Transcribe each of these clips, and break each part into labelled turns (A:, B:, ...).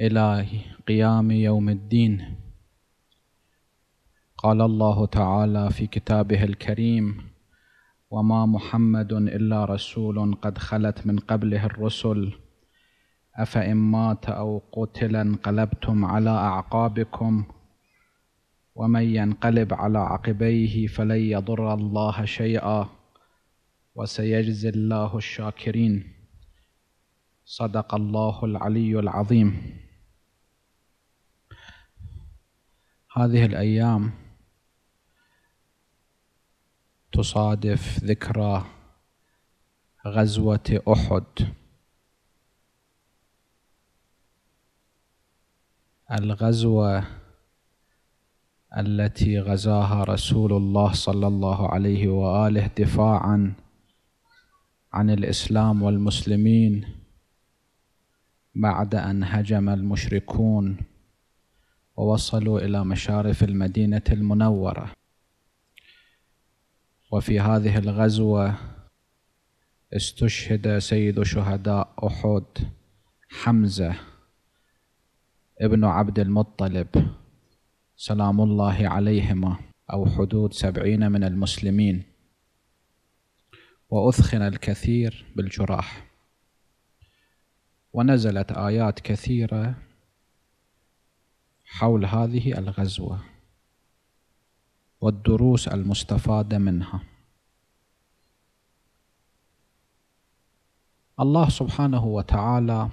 A: إلى قيام يوم الدين قال الله تعالى في كتابه الكريم وما محمد إلا رسول قد خلت من قبله الرسل أفإن مات أو قتل انقلبتم على أعقابكم ومن ينقلب على عقبيه فلن يضر الله شيئا وسيجزي الله الشاكرين صدق الله العلي العظيم هذه الأيام تصادف ذكرى غزوة أحد الغزوة التي غزاها رسول الله صلى الله عليه وآله دفاعا عن الإسلام والمسلمين بعد أن هجم المشركون ووصلوا إلى مشارف المدينة المنورة وفي هذه الغزوة استشهد سيد شهداء أحد حمزة ابن عبد المطلب سلام الله عليهما أو حدود سبعين من المسلمين وأثخن الكثير بالجراح ونزلت آيات كثيرة حول هذه الغزوة والدروس المستفادة منها الله سبحانه وتعالى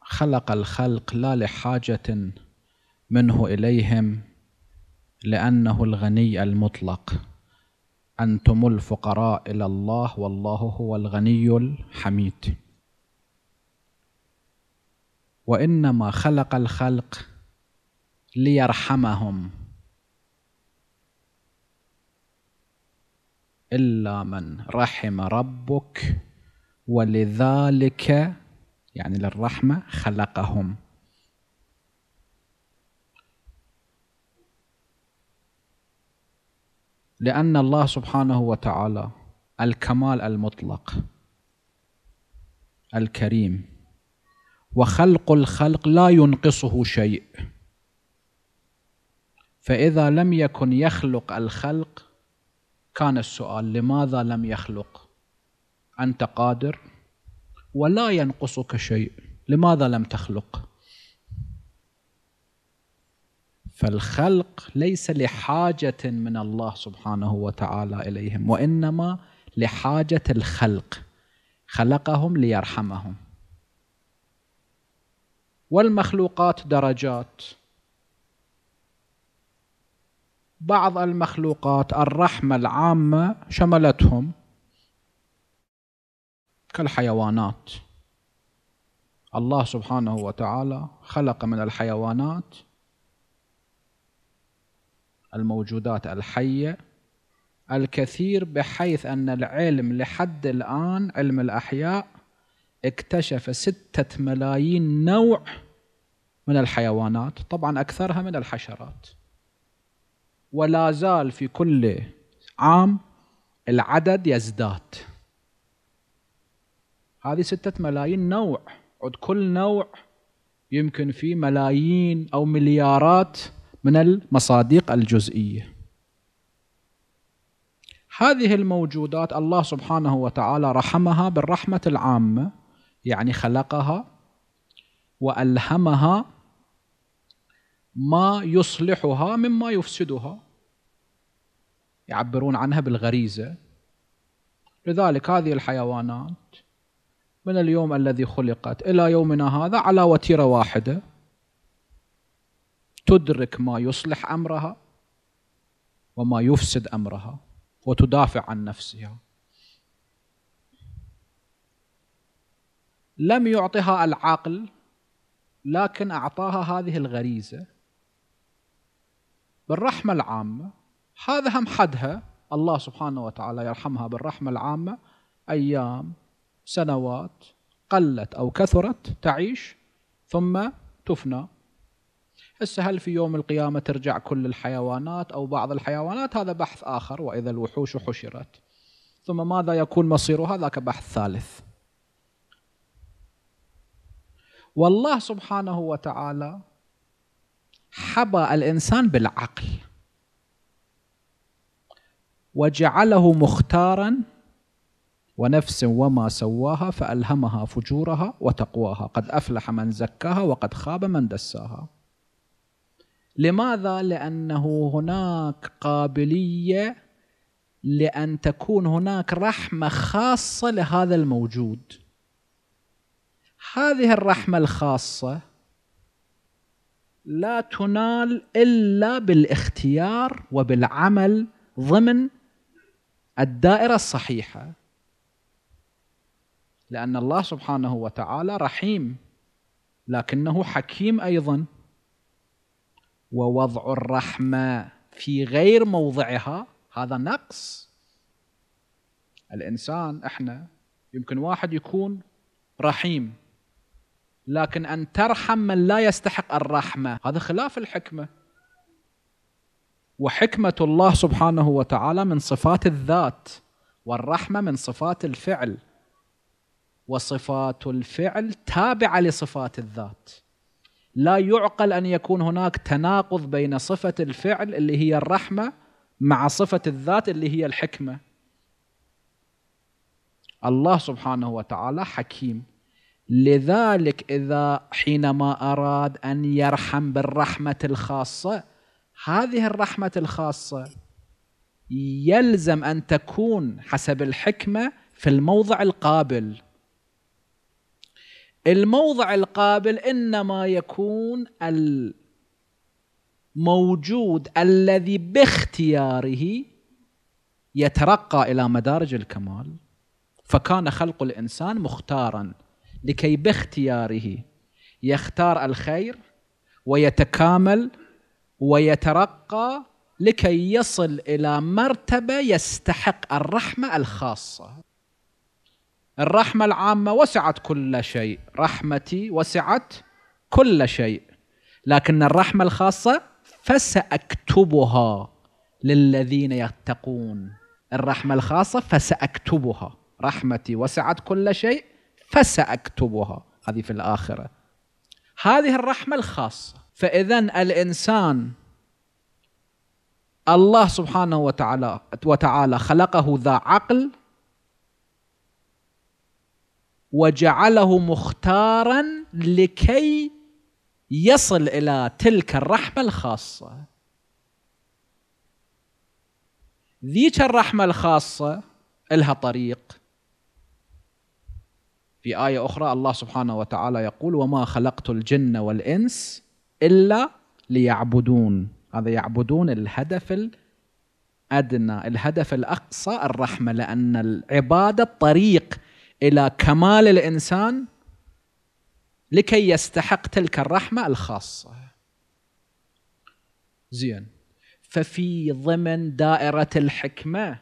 A: خلق الخلق لا لحاجة منه إليهم لأنه الغني المطلق أنتم الفقراء إلى الله والله هو الغني الحميد وانما خلق الخلق ليرحمهم الا من رحم ربك ولذلك يعني للرحمه خلقهم لأن الله سبحانه وتعالى الكمال المطلق الكريم وخلق الخلق لا ينقصه شيء فإذا لم يكن يخلق الخلق كان السؤال لماذا لم يخلق أنت قادر ولا ينقصك شيء لماذا لم تخلق فالخلق ليس لحاجة من الله سبحانه وتعالى إليهم وإنما لحاجة الخلق خلقهم ليرحمهم والمخلوقات درجات بعض المخلوقات الرحمة العامة شملتهم كالحيوانات الله سبحانه وتعالى خلق من الحيوانات الموجودات الحية الكثير بحيث أن العلم لحد الآن علم الأحياء اكتشف ستة ملايين نوع من الحيوانات طبعا أكثرها من الحشرات ولا زال في كل عام العدد يزداد هذه ستة ملايين نوع عد كل نوع يمكن فيه ملايين أو مليارات من المصادق الجزئية هذه الموجودات الله سبحانه وتعالى رحمها بالرحمة العامة يعني خلقها وألهمها ما يصلحها مما يفسدها يعبرون عنها بالغريزه لذلك هذه الحيوانات من اليوم الذي خلقت الى يومنا هذا على وتيره واحده تدرك ما يصلح امرها وما يفسد امرها وتدافع عن نفسها لم يعطها العقل لكن اعطاها هذه الغريزه بالرحمة العامة هذا هم حدها الله سبحانه وتعالى يرحمها بالرحمة العامة أيام سنوات قلت أو كثرت تعيش ثم تفنى هسه هل في يوم القيامة ترجع كل الحيوانات أو بعض الحيوانات هذا بحث آخر وإذا الوحوش حشرت ثم ماذا يكون مصيرها ذاك بحث ثالث والله سبحانه وتعالى حبى الانسان بالعقل وجعله مختارا ونفس وما سواها فالهمها فجورها وتقواها قد افلح من زكاها وقد خاب من دساها لماذا لانه هناك قابليه لان تكون هناك رحمه خاصه لهذا الموجود هذه الرحمه الخاصه لا تنال الا بالاختيار وبالعمل ضمن الدائره الصحيحه لان الله سبحانه وتعالى رحيم لكنه حكيم ايضا ووضع الرحمه في غير موضعها هذا نقص الانسان احنا يمكن واحد يكون رحيم لكن أن ترحم من لا يستحق الرحمة هذا خلاف الحكمة وحكمة الله سبحانه وتعالى من صفات الذات والرحمة من صفات الفعل وصفات الفعل تابعة لصفات الذات لا يعقل أن يكون هناك تناقض بين صفة الفعل اللي هي الرحمة مع صفة الذات اللي هي الحكمة الله سبحانه وتعالى حكيم لذلك إذا حينما أراد أن يرحم بالرحمة الخاصة هذه الرحمة الخاصة يلزم أن تكون حسب الحكمة في الموضع القابل الموضع القابل إنما يكون الموجود الذي باختياره يترقى إلى مدارج الكمال فكان خلق الإنسان مختاراً لكي باختياره يختار الخير ويتكامل ويترقى لكي يصل الى مرتبه يستحق الرحمه الخاصه الرحمه العامه وسعت كل شيء رحمتي وسعت كل شيء لكن الرحمه الخاصه فساكتبها للذين يتقون الرحمه الخاصه فساكتبها رحمتي وسعت كل شيء فسأكتبها هذه في الآخرة هذه الرحمة الخاصة فإذا الإنسان الله سبحانه وتعالى وتعالى خلقه ذا عقل وجعله مختارا لكي يصل الى تلك الرحمه الخاصه ذيك الرحمه الخاصه لها طريق في آية أخرى الله سبحانه وتعالى يقول وما خلقت الجن والإنس إلا ليعبدون هذا يعبدون الهدف الأدنى الهدف الأقصى الرحمة لأن العبادة الطريق إلى كمال الإنسان لكي يستحق تلك الرحمة الخاصة زين ففي ضمن دائرة الحكمة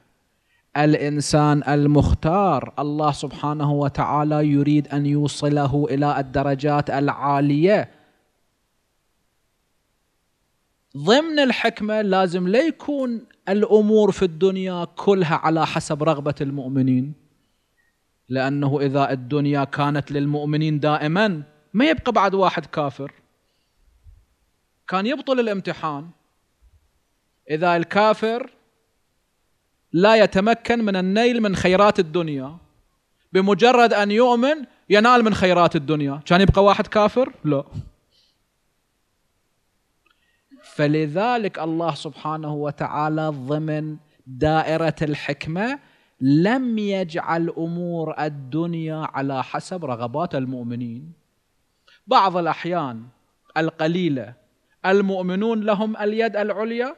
A: الانسان المختار الله سبحانه وتعالى يريد ان يوصله الى الدرجات العاليه ضمن الحكمه لازم لا يكون الامور في الدنيا كلها على حسب رغبه المؤمنين لانه اذا الدنيا كانت للمؤمنين دائما ما يبقى بعد واحد كافر كان يبطل الامتحان اذا الكافر لا يتمكن من النيل من خيرات الدنيا بمجرد أن يؤمن ينال من خيرات الدنيا كان يبقى واحد كافر لا فلذلك الله سبحانه وتعالى ضمن دائرة الحكمة لم يجعل أمور الدنيا على حسب رغبات المؤمنين بعض الأحيان القليلة المؤمنون لهم اليد العليا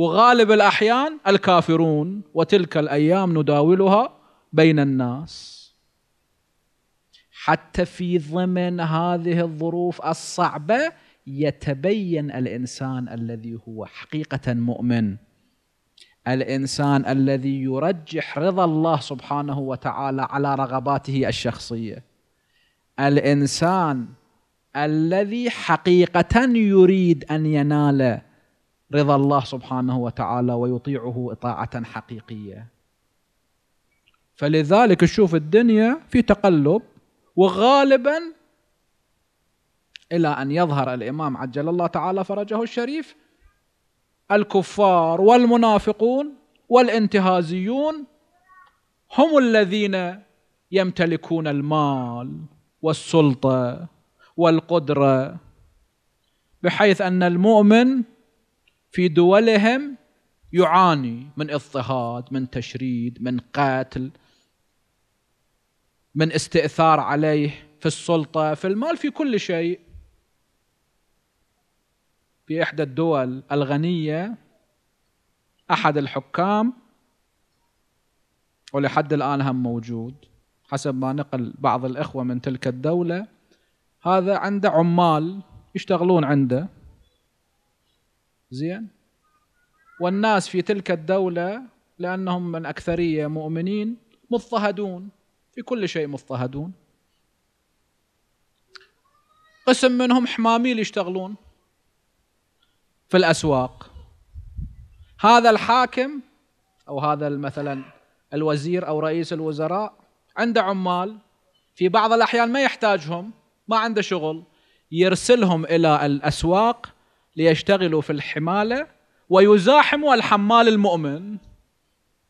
A: وغالب الاحيان الكافرون وتلك الايام نداولها بين الناس حتى في ضمن هذه الظروف الصعبه يتبين الانسان الذي هو حقيقه مؤمن الانسان الذي يرجح رضا الله سبحانه وتعالى على رغباته الشخصيه الانسان الذي حقيقه يريد ان ينال رضا الله سبحانه وتعالى ويطيعه إطاعة حقيقية فلذلك تشوف الدنيا في تقلب وغالبا إلى أن يظهر الإمام عجل الله تعالى فرجه الشريف الكفار والمنافقون والانتهازيون هم الذين يمتلكون المال والسلطه والقدره بحيث ان المؤمن في دولهم يعاني من اضطهاد من تشريد من قتل من استئثار عليه في السلطة في المال في كل شيء في إحدى الدول الغنية أحد الحكام ولحد الآن هم موجود حسب ما نقل بعض الإخوة من تلك الدولة هذا عنده عمال يشتغلون عنده زين والناس في تلك الدولة لأنهم من أكثرية مؤمنين مضطهدون في كل شيء مضطهدون قسم منهم حماميل يشتغلون في الأسواق هذا الحاكم أو هذا مثلا الوزير أو رئيس الوزراء عنده عمال في بعض الأحيان ما يحتاجهم ما عنده شغل يرسلهم إلى الأسواق ليشتغلوا في الحمالة ويزاحموا الحمال المؤمن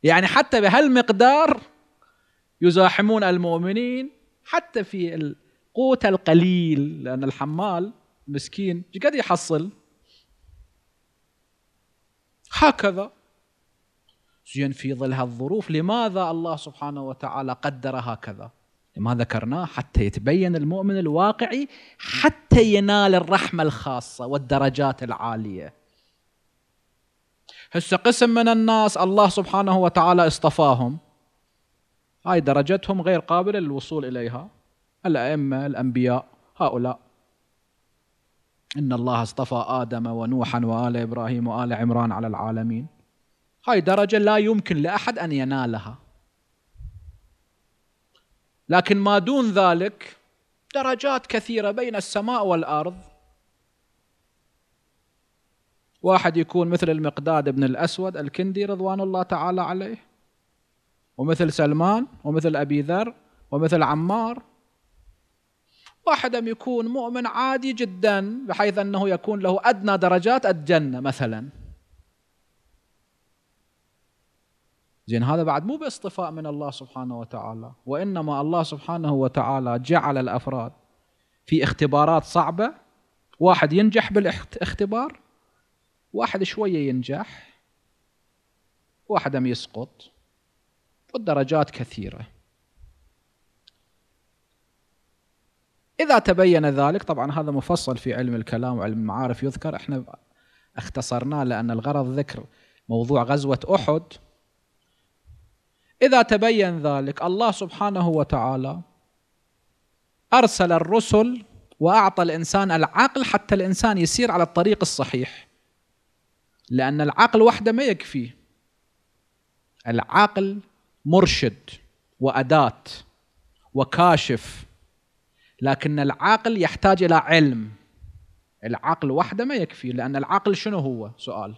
A: يعني حتى بهالمقدار يزاحمون المؤمنين حتى في القوت القليل لأن الحمال مسكين قد يحصل هكذا زين في ظل هالظروف لماذا الله سبحانه وتعالى قدر هكذا ما ذكرناه حتى يتبين المؤمن الواقعي حتى ينال الرحمه الخاصه والدرجات العاليه. هسه قسم من الناس الله سبحانه وتعالى اصطفاهم هاي درجتهم غير قابله للوصول اليها الائمه الانبياء هؤلاء ان الله اصطفى ادم ونوحا وال ابراهيم وال عمران على العالمين هاي درجه لا يمكن لاحد ان ينالها لكن ما دون ذلك درجات كثيره بين السماء والارض واحد يكون مثل المقداد بن الاسود الكندي رضوان الله تعالى عليه ومثل سلمان ومثل ابي ذر ومثل عمار واحد يكون مؤمن عادي جدا بحيث انه يكون له ادنى درجات الجنه مثلا زين هذا بعد مو باصطفاء من الله سبحانه وتعالى وانما الله سبحانه وتعالى جعل الافراد في اختبارات صعبه واحد ينجح بالاختبار واحد شويه ينجح واحد ام يسقط والدرجات كثيره اذا تبين ذلك طبعا هذا مفصل في علم الكلام وعلم المعارف يذكر احنا اختصرناه لان الغرض ذكر موضوع غزوه احد إذا تبين ذلك الله سبحانه وتعالى أرسل الرسل وأعطى الإنسان العقل حتى الإنسان يسير على الطريق الصحيح لأن العقل وحده ما يكفي العقل مرشد وأداة وكاشف لكن العقل يحتاج إلى علم العقل وحده ما يكفي لأن العقل شنو هو سؤال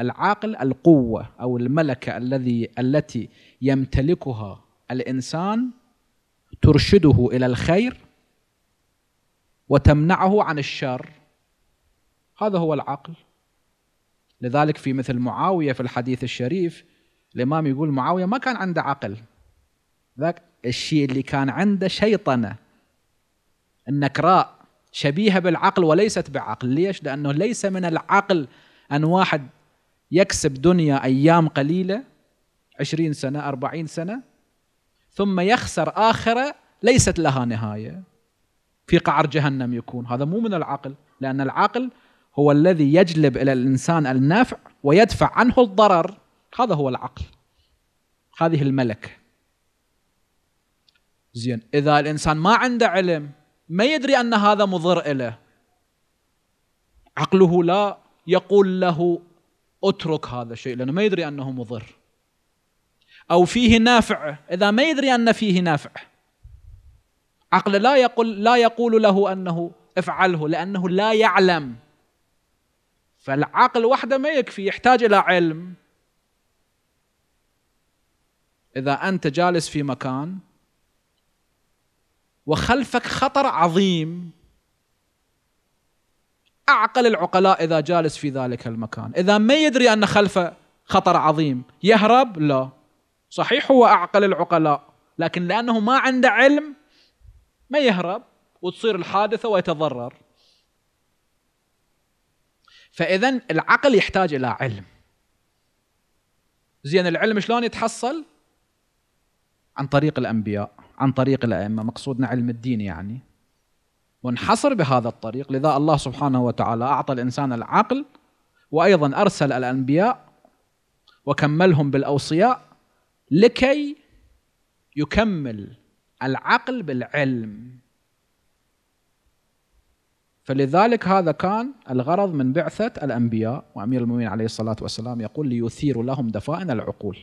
A: العاقل القوة أو الملكة الذي التي يمتلكها الإنسان ترشده إلى الخير وتمنعه عن الشر هذا هو العقل لذلك في مثل معاوية في الحديث الشريف الإمام يقول معاوية ما كان عنده عقل ذاك الشيء اللي كان عنده شيطنة النكراء شبيهة بالعقل وليست بعقل ليش؟ لأنه ليس من العقل أن واحد يكسب دنيا أيام قليلة عشرين سنة أربعين سنة ثم يخسر آخرة ليست لها نهاية في قعر جهنم يكون هذا مو من العقل لأن العقل هو الذي يجلب إلى الإنسان النفع ويدفع عنه الضرر هذا هو العقل هذه الملكة زين إذا الإنسان ما عنده علم ما يدري أن هذا مضر له عقله لا يقول له اترك هذا الشيء لانه ما يدري انه مضر او فيه نافع اذا ما يدري ان فيه نافع عقله لا يقول لا يقول له انه افعله لانه لا يعلم فالعقل وحده ما يكفي يحتاج الى علم اذا انت جالس في مكان وخلفك خطر عظيم أعقل العقلاء إذا جالس في ذلك المكان إذا ما يدري أن خلفه خطر عظيم يهرب لا صحيح هو أعقل العقلاء لكن لأنه ما عنده علم ما يهرب وتصير الحادثة ويتضرر فإذا العقل يحتاج إلى علم زين العلم شلون يتحصل عن طريق الأنبياء عن طريق الأئمة مقصودنا علم الدين يعني وانحصر بهذا الطريق لذا الله سبحانه وتعالى أعطى الإنسان العقل وأيضا أرسل الأنبياء وكملهم بالأوصياء لكي يكمل العقل بالعلم فلذلك هذا كان الغرض من بعثة الأنبياء وأمير المؤمنين عليه الصلاة والسلام يقول ليثير لهم دفائن العقول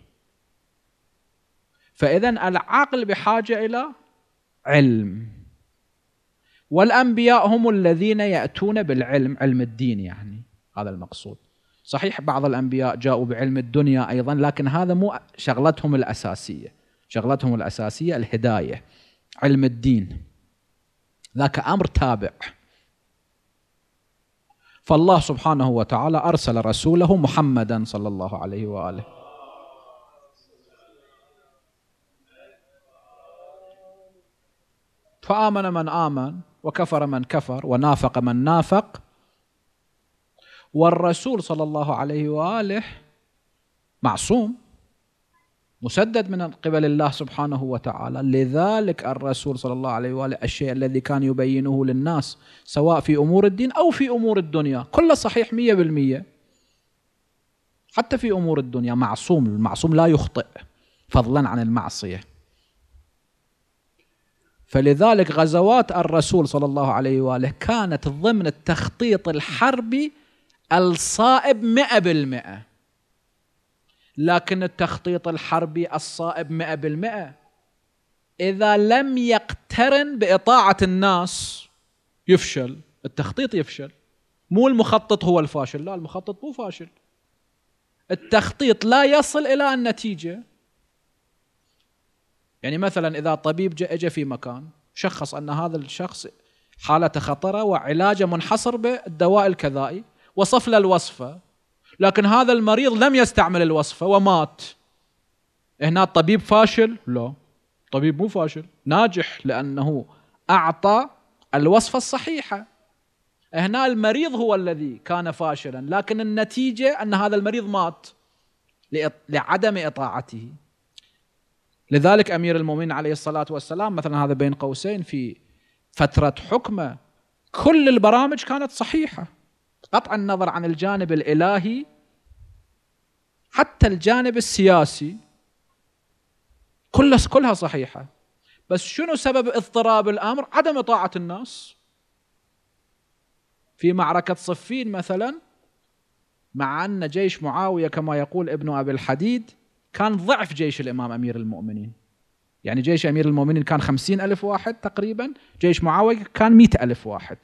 A: فإذا العقل بحاجة إلى علم والأنبياء هم الذين يأتون بالعلم علم الدين يعني هذا المقصود صحيح بعض الأنبياء جاءوا بعلم الدنيا أيضا لكن هذا مو شغلتهم الأساسية شغلتهم الأساسية الهداية علم الدين ذاك أمر تابع فالله سبحانه وتعالى أرسل رسوله محمدا صلى الله عليه وآله فآمن من آمن وكفر من كفر ونافق من نافق والرسول صلى الله عليه واله معصوم مسدد من قبل الله سبحانه وتعالى لذلك الرسول صلى الله عليه واله الشيء الذي كان يبينه للناس سواء في امور الدين او في امور الدنيا كله صحيح 100% حتى في امور الدنيا معصوم المعصوم لا يخطئ فضلا عن المعصيه فلذلك غزوات الرسول صلى الله عليه وآله كانت ضمن التخطيط الحربي الصائب مئة بالمئة لكن التخطيط الحربي الصائب مئة بالمئة إذا لم يقترن بإطاعة الناس يفشل التخطيط يفشل مو المخطط هو الفاشل لا المخطط مو فاشل التخطيط لا يصل إلى النتيجة يعني مثلا اذا طبيب اجى في مكان شخص ان هذا الشخص حالته خطره وعلاجه منحصر بالدواء الكذائي وصف له الوصفه لكن هذا المريض لم يستعمل الوصفه ومات هنا الطبيب فاشل لا طبيب مو فاشل ناجح لانه اعطى الوصفه الصحيحه هنا المريض هو الذي كان فاشلا لكن النتيجه ان هذا المريض مات لعدم اطاعته لذلك أمير المؤمنين عليه الصلاة والسلام مثلا هذا بين قوسين في فترة حكمه كل البرامج كانت صحيحة قطع النظر عن الجانب الإلهي حتى الجانب السياسي كلها كلها صحيحة بس شنو سبب اضطراب الأمر عدم إطاعة الناس في معركة صفين مثلا مع أن جيش معاوية كما يقول ابن أبي الحديد كان ضعف جيش الامام امير المؤمنين يعني جيش امير المؤمنين كان خمسين الف واحد تقريبا جيش معاويه كان مئة الف واحد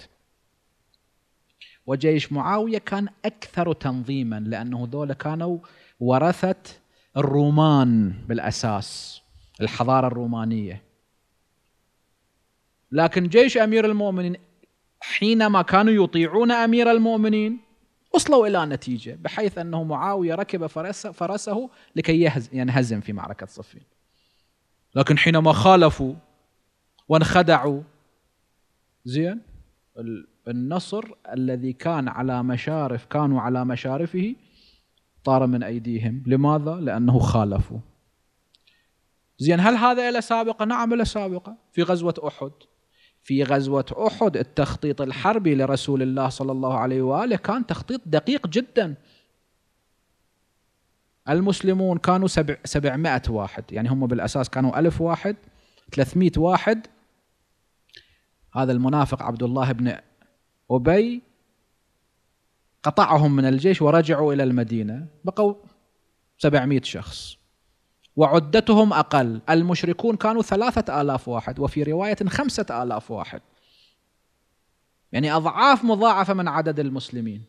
A: وجيش معاويه كان اكثر تنظيما لانه ذولا كانوا ورثه الرومان بالاساس الحضاره الرومانيه لكن جيش امير المؤمنين حينما كانوا يطيعون امير المؤمنين وصلوا إلى نتيجة بحيث أنه معاوية ركب فرسه, فرسه لكي ينهزم يعني في معركة صفين لكن حينما خالفوا وانخدعوا زين النصر الذي كان على مشارف كانوا على مشارفه طار من أيديهم لماذا؟ لأنه خالفوا زين هل هذا له سابقة؟ نعم له سابقة في غزوة أحد في غزوة أحد التخطيط الحربي لرسول الله صلى الله عليه وآله كان تخطيط دقيق جدا المسلمون كانوا سبع سبعمائة واحد يعني هم بالأساس كانوا ألف واحد ثلاثمائة واحد هذا المنافق عبد الله بن أبي قطعهم من الجيش ورجعوا إلى المدينة بقوا سبعمائة شخص وعدتهم أقل المشركون كانوا ثلاثة آلاف واحد وفي رواية خمسة آلاف واحد يعني أضعاف مضاعفة من عدد المسلمين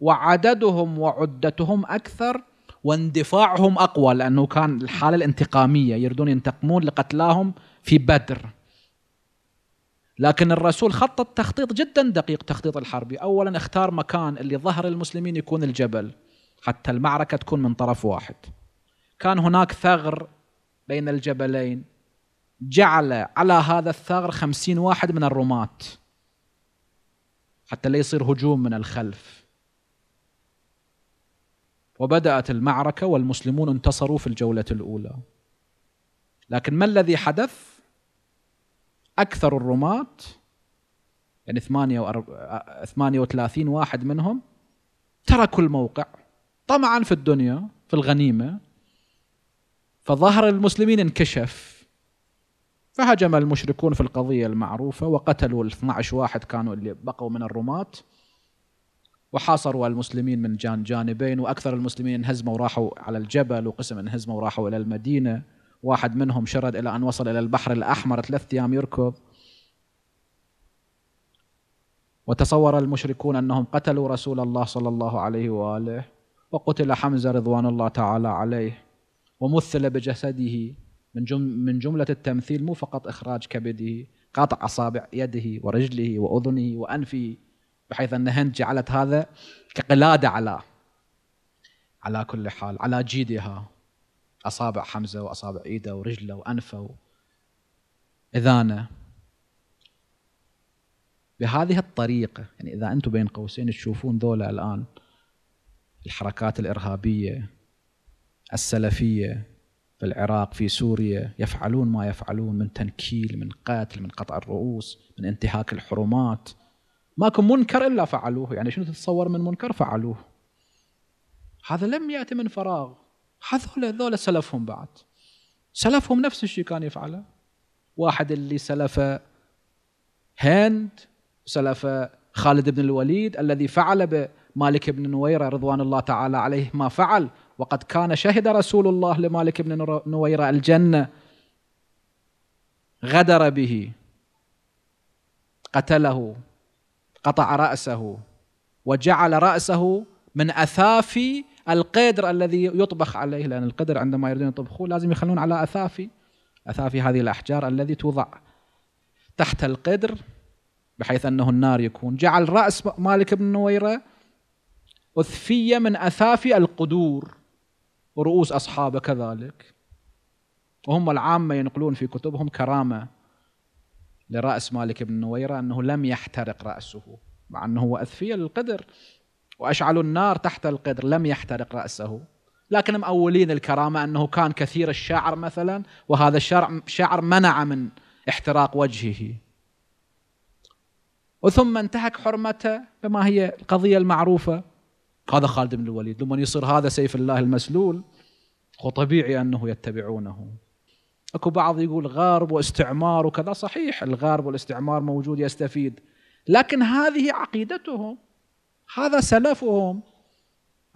A: وعددهم وعدتهم أكثر واندفاعهم أقوى لأنه كان الحالة الانتقامية يريدون ينتقمون لقتلاهم في بدر لكن الرسول خطط تخطيط جدا دقيق تخطيط الحربي أولا اختار مكان اللي ظهر المسلمين يكون الجبل حتى المعركة تكون من طرف واحد كان هناك ثغر بين الجبلين جعل على هذا الثغر خمسين واحد من الرماة حتى لا يصير هجوم من الخلف وبدأت المعركة والمسلمون انتصروا في الجولة الأولى لكن ما الذي حدث أكثر الرماة يعني 38 واحد منهم تركوا الموقع طمعا في الدنيا في الغنيمة فظهر المسلمين انكشف فهجم المشركون في القضية المعروفة وقتلوا ال 12 واحد كانوا اللي بقوا من الرماة وحاصروا المسلمين من جان جانبين وأكثر المسلمين انهزموا وراحوا على الجبل وقسم انهزموا وراحوا إلى المدينة واحد منهم شرد إلى أن وصل إلى البحر الأحمر ثلاثة أيام يركض وتصور المشركون أنهم قتلوا رسول الله صلى الله عليه وآله وقتل حمزة رضوان الله تعالى عليه ومثل بجسده من من جمله التمثيل مو فقط اخراج كبده قاطع اصابع يده ورجله واذنه وانفه بحيث ان هند جعلت هذا كقلاده على على كل حال على جيدها اصابع حمزه واصابع ايده ورجله وانفه اذانه بهذه الطريقه يعني اذا انتم بين قوسين تشوفون ذولا الان الحركات الارهابيه السلفيه في العراق في سوريا يفعلون ما يفعلون من تنكيل من قتل من قطع الرؤوس من انتهاك الحرمات ماكو منكر الا فعلوه يعني شنو تتصور من منكر فعلوه هذا لم ياتي من فراغ هذول هذول سلفهم بعد سلفهم نفس الشيء كان يفعله واحد اللي سلف هند سلف خالد بن الوليد الذي فعل بمالك بن نويره رضوان الله تعالى عليه ما فعل وقد كان شهد رسول الله لمالك بن نويرة الجنة غدر به قتله قطع رأسه وجعل رأسه من أثافي القدر الذي يطبخ عليه لأن القدر عندما يريدون يطبخوه لازم يخلون على أثافي أثافي هذه الأحجار الذي توضع تحت القدر بحيث أنه النار يكون جعل رأس مالك بن نويرة أثفية من أثافي القدور ورؤوس أصحابه كذلك وهم العامة ينقلون في كتبهم كرامة لرأس مالك بن نويرة أنه لم يحترق رأسه مع أنه هو القدر للقدر وأشعلوا النار تحت القدر لم يحترق رأسه لكن مأولين الكرامة أنه كان كثير الشعر مثلا وهذا الشعر منع من احتراق وجهه وثم انتهك حرمته بما هي القضية المعروفة هذا خالد بن الوليد لما يصير هذا سيف الله المسلول وطبيعي أنه يتبعونه أكو بعض يقول غرب واستعمار وكذا صحيح الغرب والاستعمار موجود يستفيد لكن هذه عقيدتهم هذا سلفهم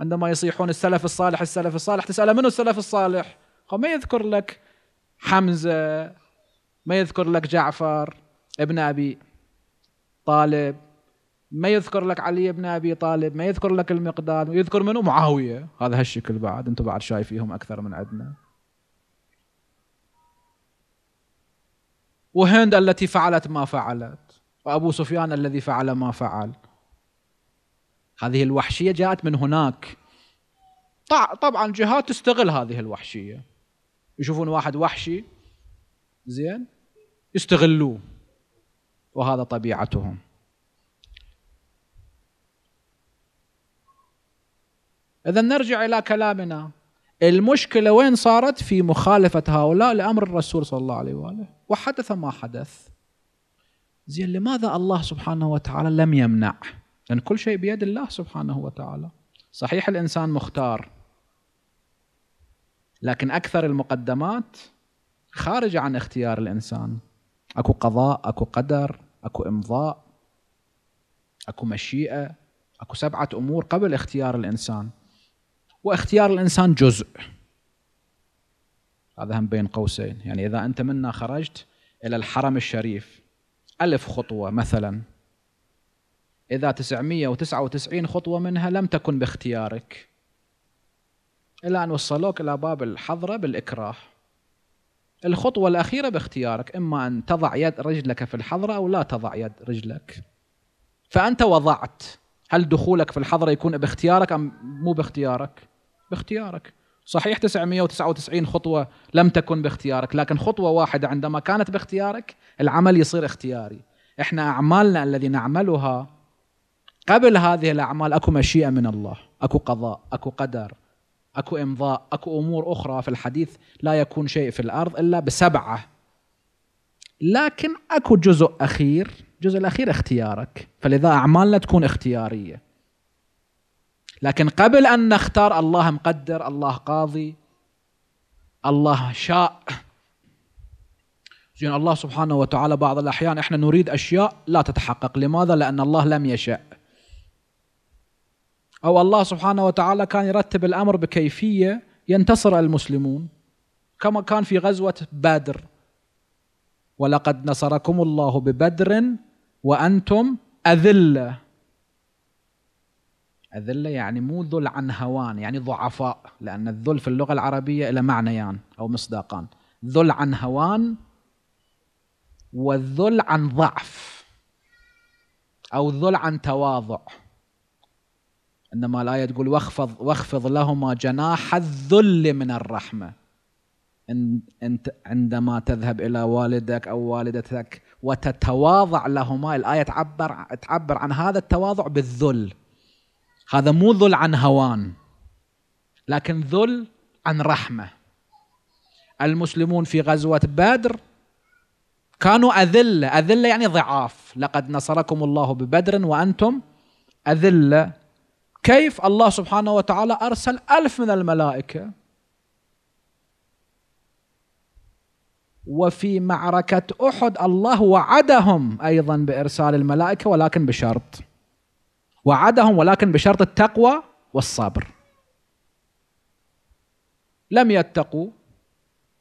A: عندما يصيحون السلف الصالح السلف الصالح تسأله من السلف الصالح ما يذكر لك حمزة ما يذكر لك جعفر ابن أبي طالب ما يذكر لك علي بن ابي طالب ما يذكر لك المقداد يذكر منه معاويه هذا هالشكل بعد انتم بعد شايفيهم اكثر من عندنا وهند التي فعلت ما فعلت وابو سفيان الذي فعل ما فعل هذه الوحشيه جاءت من هناك طبعا جهات تستغل هذه الوحشيه يشوفون واحد وحشي زين يستغلوه وهذا طبيعتهم اذا نرجع الى كلامنا المشكله وين صارت في مخالفه هؤلاء لامر الرسول صلى الله عليه واله وحدث ما حدث زين لماذا الله سبحانه وتعالى لم يمنع لان كل شيء بيد الله سبحانه وتعالى صحيح الانسان مختار لكن اكثر المقدمات خارجه عن اختيار الانسان اكو قضاء اكو قدر اكو امضاء اكو مشيئه اكو سبعه امور قبل اختيار الانسان واختيار الانسان جزء هذا هم بين قوسين يعني اذا انت منا خرجت الى الحرم الشريف ألف خطوه مثلا اذا 999 خطوه منها لم تكن باختيارك الى ان وصلوك الى باب الحضره بالاكراه الخطوه الاخيره باختيارك اما ان تضع يد رجلك في الحضره او لا تضع يد رجلك فانت وضعت هل دخولك في الحضره يكون باختيارك ام مو باختيارك باختيارك صحيح 999 خطوة لم تكن باختيارك لكن خطوة واحدة عندما كانت باختيارك العمل يصير اختياري احنا أعمالنا الذي نعملها قبل هذه الأعمال أكو مشيئة من الله أكو قضاء أكو قدر أكو إمضاء أكو أمور أخرى في الحديث لا يكون شيء في الأرض إلا بسبعة لكن أكو جزء أخير الجزء الأخير اختيارك فلذا أعمالنا تكون اختيارية لكن قبل أن نختار الله مقدر الله قاضي الله شاء زين الله سبحانه وتعالى بعض الأحيان إحنا نريد أشياء لا تتحقق لماذا؟ لأن الله لم يشاء أو الله سبحانه وتعالى كان يرتب الأمر بكيفية ينتصر المسلمون كما كان في غزوة بدر ولقد نصركم الله ببدر وأنتم أذلة أذلة يعني مو ذل عن هوان يعني ضعفاء لأن الذل في اللغة العربية إلى معنيان أو مصداقان ذل عن هوان والذل عن ضعف أو ذل عن تواضع إنما الآية تقول واخفض, واخفض لهما جناح الذل من الرحمة أنت عندما تذهب إلى والدك أو والدتك وتتواضع لهما الآية تعبر, تعبر عن هذا التواضع بالذل هذا مو ذل عن هوان لكن ذل عن رحمه المسلمون في غزوه بدر كانوا اذله اذله يعني ضعاف لقد نصركم الله ببدر وانتم اذله كيف الله سبحانه وتعالى ارسل الف من الملائكه وفي معركه احد الله وعدهم ايضا بارسال الملائكه ولكن بشرط وعدهم ولكن بشرط التقوى والصبر لم يتقوا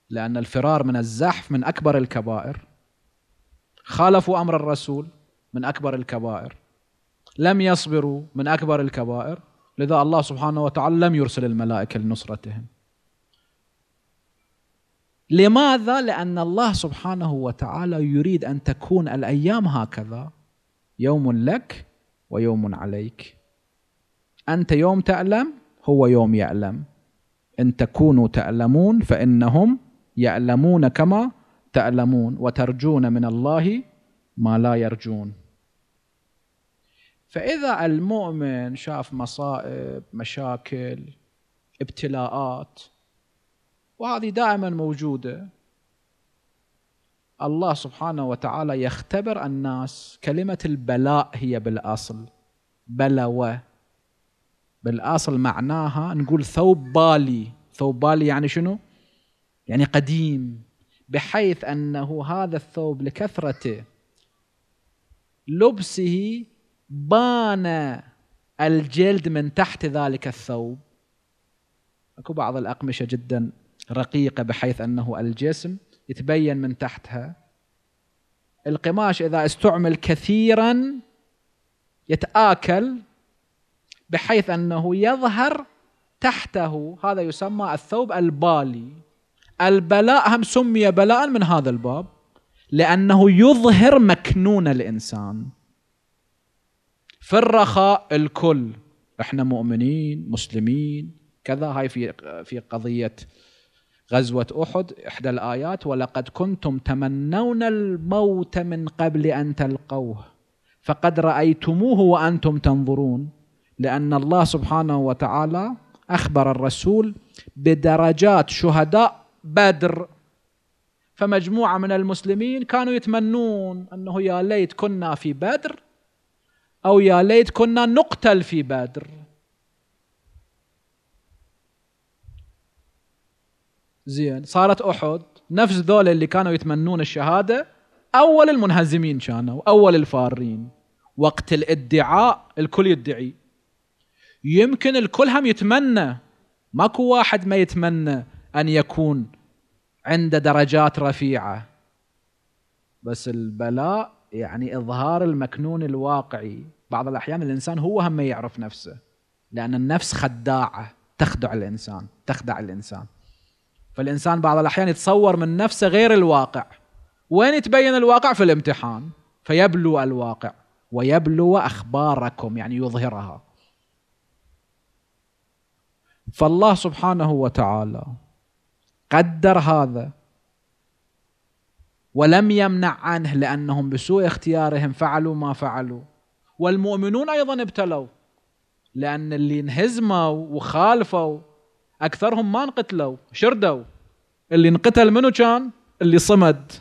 A: لأن الفرار من الزحف من أكبر الكبائر خالفوا أمر الرسول من أكبر الكبائر لم يصبروا من أكبر الكبائر لذا الله سبحانه وتعالى لم يرسل الملائكة لنصرتهم لماذا؟ لأن الله سبحانه وتعالى يريد أن تكون الأيام هكذا يوم لك ويوم عليك أنت يوم تألم هو يوم يألم إن تكونوا تألمون فإنهم يألمون كما تألمون وترجون من الله ما لا يرجون فإذا المؤمن شاف مصائب مشاكل ابتلاءات وهذه دائما موجودة الله سبحانه وتعالى يختبر الناس كلمة البلاء هي بالأصل بلوى بالأصل معناها نقول ثوب بالي ثوب بالي يعني شنو؟ يعني قديم بحيث أنه هذا الثوب لكثرته لبسه بان الجلد من تحت ذلك الثوب اكو بعض الاقمشه جدا رقيقه بحيث انه الجسم يتبين من تحتها القماش إذا استعمل كثيرا يتآكل بحيث أنه يظهر تحته هذا يسمى الثوب البالي البلاء هم سمي بلاء من هذا الباب لأنه يظهر مكنون الإنسان في الرخاء الكل احنا مؤمنين مسلمين كذا هاي في في قضيه غزوة أحد إحدى الآيات ولقد كنتم تمنون الموت من قبل أن تلقوه فقد رأيتموه وأنتم تنظرون لأن الله سبحانه وتعالى أخبر الرسول بدرجات شهداء بدر فمجموعة من المسلمين كانوا يتمنون أنه يا ليت كنا في بدر أو يا ليت كنا نقتل في بدر زين صارت احد نفس ذول اللي كانوا يتمنون الشهاده اول المنهزمين كانوا اول الفارين وقت الادعاء الكل يدعي يمكن الكل هم يتمنى ماكو واحد ما يتمنى ان يكون عنده درجات رفيعه بس البلاء يعني اظهار المكنون الواقعي بعض الاحيان الانسان هو هم يعرف نفسه لان النفس خداعه تخدع الانسان تخدع الانسان فالإنسان بعض الأحيان يتصور من نفسه غير الواقع وين يتبين الواقع في الامتحان فيبلو الواقع ويبلو أخباركم يعني يظهرها فالله سبحانه وتعالى قدر هذا ولم يمنع عنه لأنهم بسوء اختيارهم فعلوا ما فعلوا والمؤمنون أيضا ابتلوا لأن اللي انهزموا وخالفوا اكثرهم ما انقتلوا شردوا اللي انقتل منو كان اللي صمد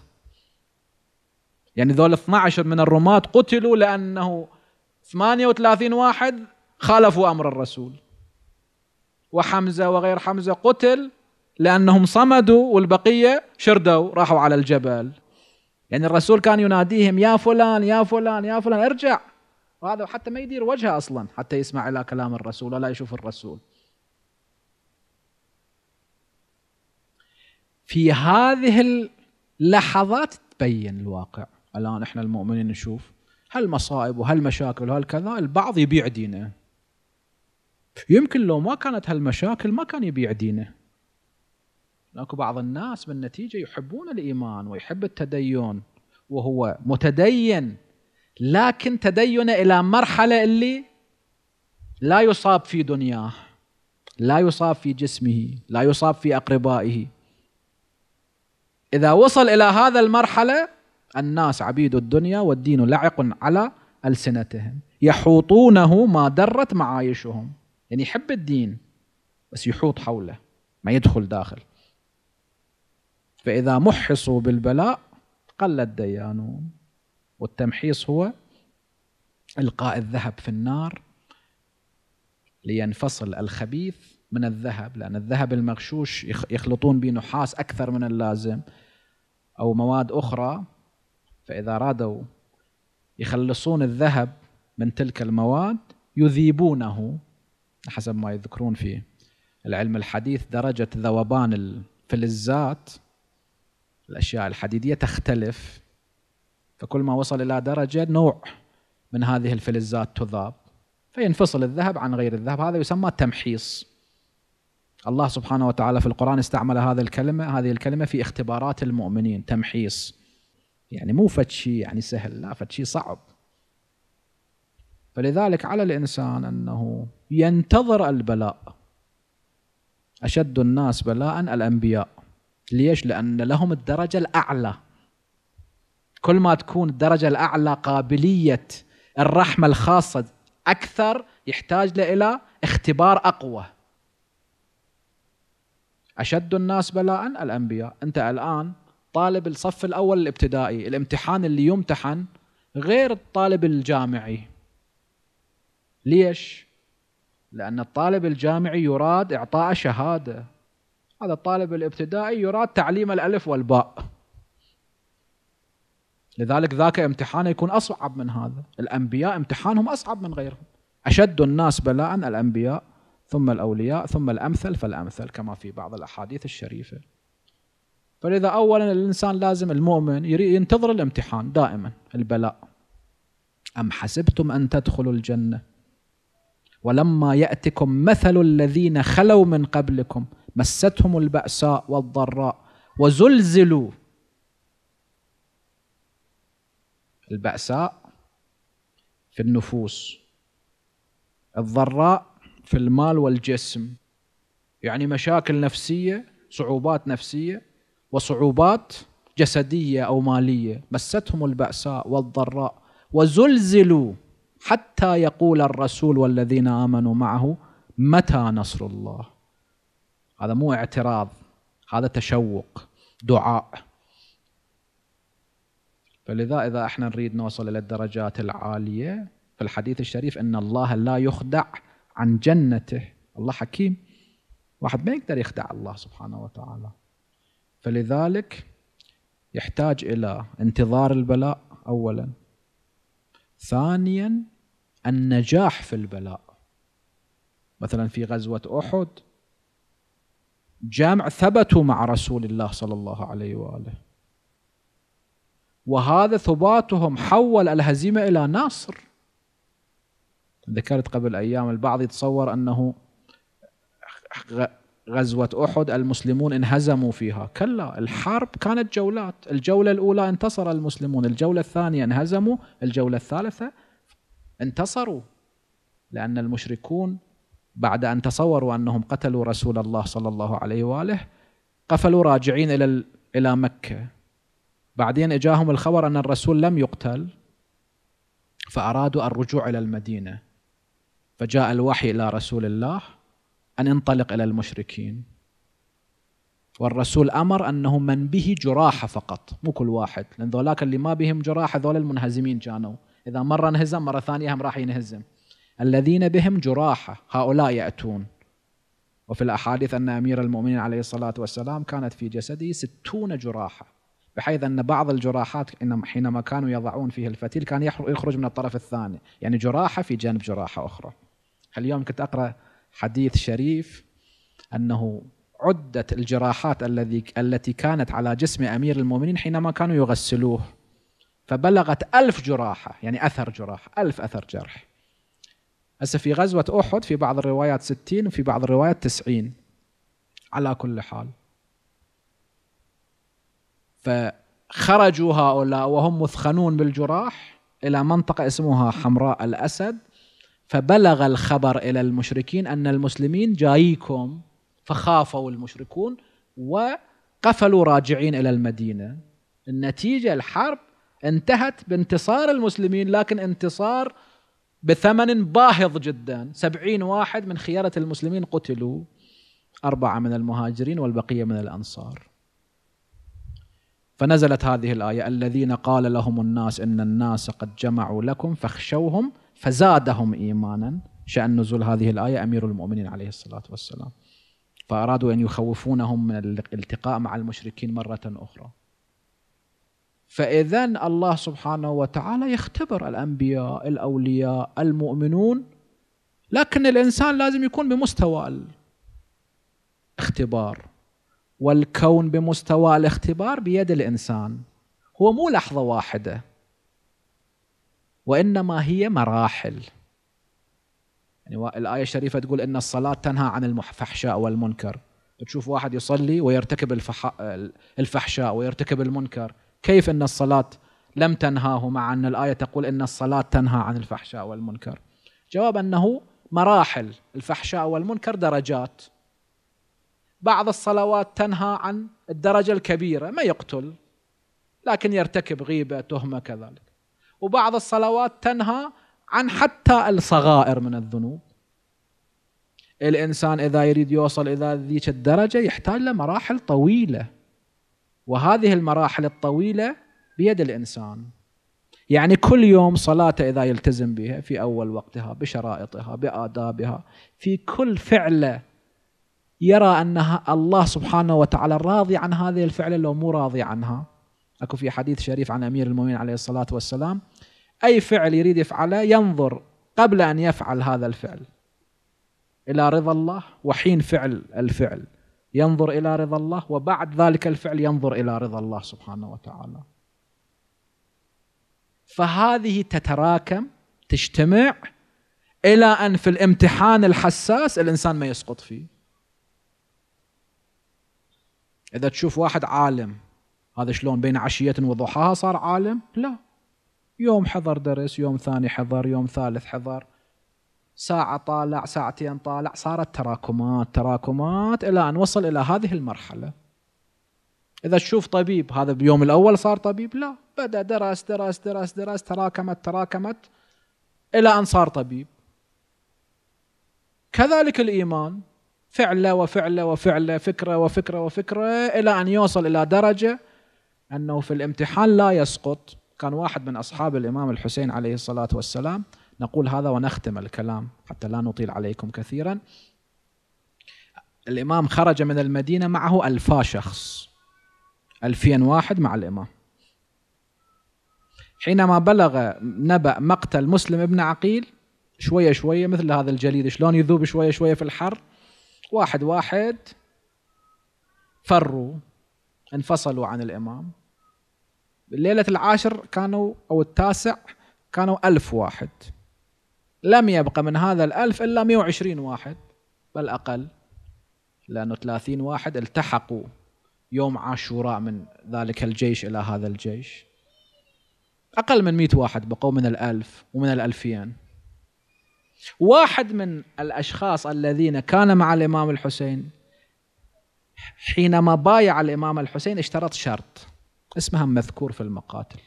A: يعني ذول 12 من الرماة قتلوا لانه 38 واحد خالفوا امر الرسول وحمزه وغير حمزه قتل لانهم صمدوا والبقيه شردوا راحوا على الجبل يعني الرسول كان يناديهم يا فلان يا فلان يا فلان ارجع وهذا حتى ما يدير وجهه اصلا حتى يسمع الى كلام الرسول ولا يشوف الرسول في هذه اللحظات تبين الواقع الان احنا المؤمنين نشوف هالمصائب وهالمشاكل وهالكذا البعض يبيع دينه يمكن لو ما كانت هالمشاكل ما كان يبيع دينه لكن بعض الناس بالنتيجة يحبون الإيمان ويحب التدين وهو متدين لكن تدين إلى مرحلة اللي لا يصاب في دنياه لا يصاب في جسمه لا يصاب في أقربائه إذا وصل إلى هذا المرحلة الناس عبيد الدنيا والدين لعق على ألسنتهم يحوطونه ما درت معايشهم يعني يحب الدين بس يحوط حوله ما يدخل داخل فإذا محصوا بالبلاء قل الديانون والتمحيص هو إلقاء الذهب في النار لينفصل الخبيث من الذهب لأن الذهب المغشوش يخلطون به نحاس أكثر من اللازم أو مواد أخرى فإذا أرادوا يخلصون الذهب من تلك المواد يذيبونه حسب ما يذكرون في العلم الحديث درجة ذوبان الفلزات الأشياء الحديدية تختلف فكل ما وصل إلى درجة نوع من هذه الفلزات تذاب فينفصل الذهب عن غير الذهب هذا يسمى تمحيص الله سبحانه وتعالى في القرآن استعمل هذا الكلمة هذه الكلمة في اختبارات المؤمنين تمحيص يعني مو فتشي شيء يعني سهل لا فتشي شيء صعب فلذلك على الإنسان أنه ينتظر البلاء أشد الناس بلاء الأنبياء ليش؟ لأن لهم الدرجة الأعلى كل ما تكون الدرجة الأعلى قابلية الرحمة الخاصة أكثر يحتاج إلى اختبار أقوى أشد الناس بلاء الأنبياء أنت الآن طالب الصف الأول الابتدائي الامتحان اللي يمتحن غير الطالب الجامعي ليش؟ لأن الطالب الجامعي يراد إعطاء شهادة هذا الطالب الابتدائي يراد تعليم الألف والباء لذلك ذاك امتحانه يكون أصعب من هذا الأنبياء امتحانهم أصعب من غيرهم أشد الناس بلاء الأنبياء ثم الأولياء ثم الأمثل فالأمثل كما في بعض الأحاديث الشريفة فلذا أولا الإنسان لازم المؤمن ينتظر الامتحان دائما البلاء أم حسبتم أن تدخلوا الجنة ولما يأتكم مثل الذين خلوا من قبلكم مستهم البأساء والضراء وزلزلوا البأساء في النفوس الضراء في المال والجسم يعني مشاكل نفسيه صعوبات نفسيه وصعوبات جسديه او ماليه مستهم الباساء والضراء وزلزلوا حتى يقول الرسول والذين امنوا معه متى نصر الله هذا مو اعتراض هذا تشوق دعاء فلذا اذا احنا نريد نوصل الى الدرجات العاليه في الحديث الشريف ان الله لا يخدع عن جنته الله حكيم واحد ما يقدر يخدع الله سبحانه وتعالى فلذلك يحتاج الى انتظار البلاء اولا ثانيا النجاح في البلاء مثلا في غزوه احد جمع ثبتوا مع رسول الله صلى الله عليه واله وهذا ثباتهم حول الهزيمه الى نصر ذكرت قبل أيام البعض يتصور أنه غزوة أحد المسلمون انهزموا فيها كلا الحرب كانت جولات الجولة الأولى انتصر المسلمون الجولة الثانية انهزموا الجولة الثالثة انتصروا لأن المشركون بعد أن تصوروا أنهم قتلوا رسول الله صلى الله عليه وآله قفلوا راجعين إلى إلى مكة بعدين إجاهم الخبر أن الرسول لم يقتل فأرادوا الرجوع إلى المدينة فجاء الوحي الى رسول الله ان انطلق الى المشركين والرسول امر انه من به جراحه فقط مو كل واحد لان ذولاك اللي ما بهم جراحه ذول المنهزمين كانوا اذا مره انهزم مره ثانيه هم راح ينهزم الذين بهم جراحه هؤلاء ياتون وفي الأحاديث أن أمير المؤمنين عليه الصلاة والسلام كانت في جسده ستون جراحة بحيث أن بعض الجراحات حينما كانوا يضعون فيه الفتيل كان يخرج من الطرف الثاني يعني جراحة في جانب جراحة أخرى اليوم كنت أقرأ حديث شريف أنه عدت الجراحات الذي التي كانت على جسم أمير المؤمنين حينما كانوا يغسلوه فبلغت ألف جراحة يعني أثر جراح ألف أثر جرح هسه في غزوة أحد في بعض الروايات ستين وفي بعض الروايات تسعين على كل حال فخرجوا هؤلاء وهم مثخنون بالجراح إلى منطقة اسمها حمراء الأسد فبلغ الخبر إلى المشركين أن المسلمين جايكم فخافوا المشركون وقفلوا راجعين إلى المدينة النتيجة الحرب انتهت بانتصار المسلمين لكن انتصار بثمن باهظ جدا سبعين واحد من خيارة المسلمين قتلوا أربعة من المهاجرين والبقية من الأنصار فنزلت هذه الآية الذين قال لهم الناس إن الناس قد جمعوا لكم فاخشوهم فزادهم إيمانا شأن نزول هذه الآية أمير المؤمنين عليه الصلاة والسلام فأرادوا أن يخوفونهم من الالتقاء مع المشركين مرة أخرى فإذا الله سبحانه وتعالى يختبر الأنبياء الأولياء المؤمنون لكن الإنسان لازم يكون بمستوى الاختبار والكون بمستوى الاختبار بيد الإنسان هو مو لحظة واحدة وانما هي مراحل يعني الايه الشريفه تقول ان الصلاه تنهى عن الفحشاء والمنكر تشوف واحد يصلي ويرتكب الفح... الفحشاء ويرتكب المنكر كيف ان الصلاه لم تنهاه مع ان الايه تقول ان الصلاه تنهى عن الفحشاء والمنكر جواب انه مراحل الفحشاء والمنكر درجات بعض الصلوات تنهى عن الدرجه الكبيره ما يقتل لكن يرتكب غيبه تهمه كذلك وبعض الصلوات تنهى عن حتى الصغائر من الذنوب الإنسان إذا يريد يوصل إلى ذيك الدرجة يحتاج لمراحل طويلة وهذه المراحل الطويلة بيد الإنسان يعني كل يوم صلاته إذا يلتزم بها في أول وقتها بشرائطها بآدابها في كل فعلة يرى أنها الله سبحانه وتعالى راضي عن هذه الفعلة لو مو راضي عنها اكو في حديث شريف عن امير المؤمنين عليه الصلاه والسلام اي فعل يريد يفعله ينظر قبل ان يفعل هذا الفعل الى رضا الله وحين فعل الفعل ينظر الى رضا الله وبعد ذلك الفعل ينظر الى رضا الله سبحانه وتعالى فهذه تتراكم تجتمع الى ان في الامتحان الحساس الانسان ما يسقط فيه اذا تشوف واحد عالم هذا شلون بين عشية وضحاها صار عالم لا يوم حضر درس يوم ثاني حضر يوم ثالث حضر ساعة طالع ساعتين طالع صارت تراكمات تراكمات إلى أن وصل إلى هذه المرحلة إذا تشوف طبيب هذا بيوم الأول صار طبيب لا بدأ درس درس درس درس تراكمت تراكمت إلى أن صار طبيب كذلك الإيمان فعله وفعله وفعله فكرة وفكرة وفكرة إلى أن يوصل إلى درجة أنه في الامتحان لا يسقط كان واحد من أصحاب الإمام الحسين عليه الصلاة والسلام نقول هذا ونختم الكلام حتى لا نطيل عليكم كثيرا الإمام خرج من المدينة معه ألفا شخص ألفين واحد مع الإمام حينما بلغ نبأ مقتل مسلم بن عقيل شوية شوية مثل هذا الجليد شلون يذوب شوية شوية في الحر واحد واحد فروا انفصلوا عن الإمام الليلة العاشر كانوا أو التاسع كانوا ألف واحد لم يبقى من هذا الألف إلا 120 واحد بل أقل لأنه 30 واحد التحقوا يوم عاشوراء من ذلك الجيش إلى هذا الجيش أقل من 100 واحد بقوا من الألف ومن الألفين واحد من الأشخاص الذين كان مع الإمام الحسين حينما بايع الإمام الحسين اشترط شرط اسمها مذكور في المقاتل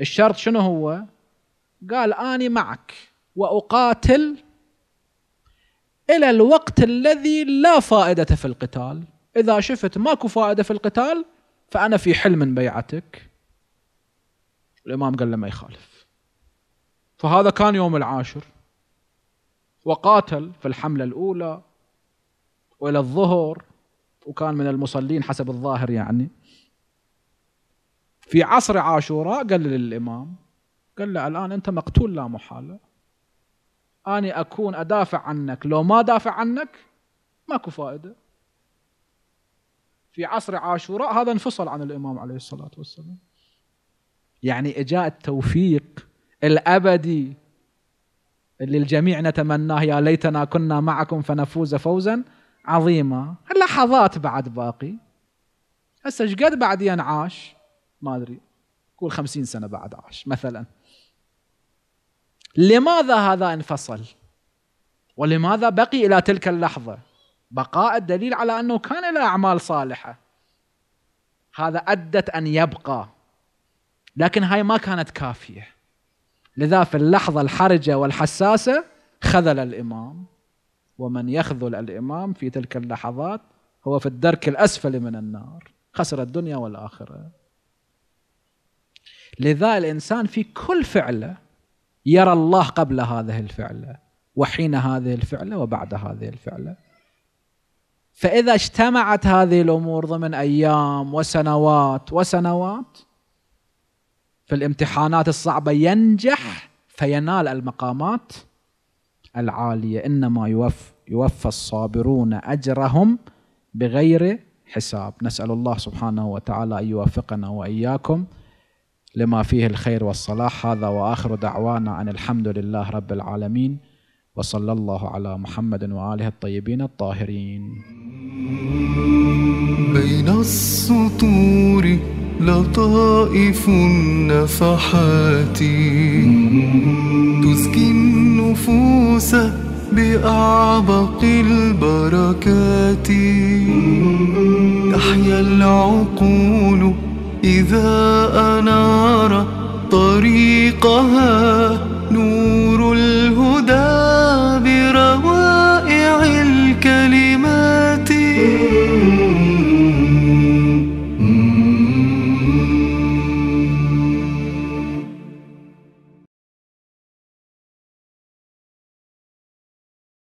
A: الشرط شنو هو قال أني معك وأقاتل إلى الوقت الذي لا فائدة في القتال إذا شفت ماكو فائدة في القتال فأنا في حلم من بيعتك الإمام قال له ما يخالف فهذا كان يوم العاشر وقاتل في الحملة الأولى وإلى الظهر وكان من المصلين حسب الظاهر يعني في عصر عاشوراء قال للإمام قال له الآن أنت مقتول لا محالة أنا أكون أدافع عنك لو ما دافع عنك ماكو فائدة في عصر عاشوراء هذا انفصل عن الإمام عليه الصلاة والسلام يعني إجاء التوفيق الأبدي اللي الجميع نتمناه يا ليتنا كنا معكم فنفوز فوزا عظيمه اللحظات بعد باقي هسه ايش قد بعد ينعاش ما ادري قول خمسين سنه بعد عاش مثلا لماذا هذا انفصل ولماذا بقي الى تلك اللحظه بقاء الدليل على انه كان له اعمال صالحه هذا ادت ان يبقى لكن هاي ما كانت كافيه لذا في اللحظه الحرجه والحساسه خذل الامام ومن يخذل الإمام في تلك اللحظات هو في الدرك الأسفل من النار خسر الدنيا والآخرة لذا الإنسان في كل فعله يرى الله قبل هذه الفعلة وحين هذه الفعلة وبعد هذه الفعلة فإذا اجتمعت هذه الأمور ضمن أيام وسنوات وسنوات في الامتحانات الصعبة ينجح فينال المقامات العالية إنما يوفى, يوفى الصابرون أجرهم بغير حساب نسأل الله سبحانه وتعالى أن يوفقنا وإياكم لما فيه الخير والصلاح هذا وآخر دعوانا أن الحمد لله رب العالمين وصلى الله على محمد وآله الطيبين الطاهرين بين السطور لطائف النفحات تسكن النفوس بأعبق البركات تحيا العقول إذا أنار طريقها نور الهدى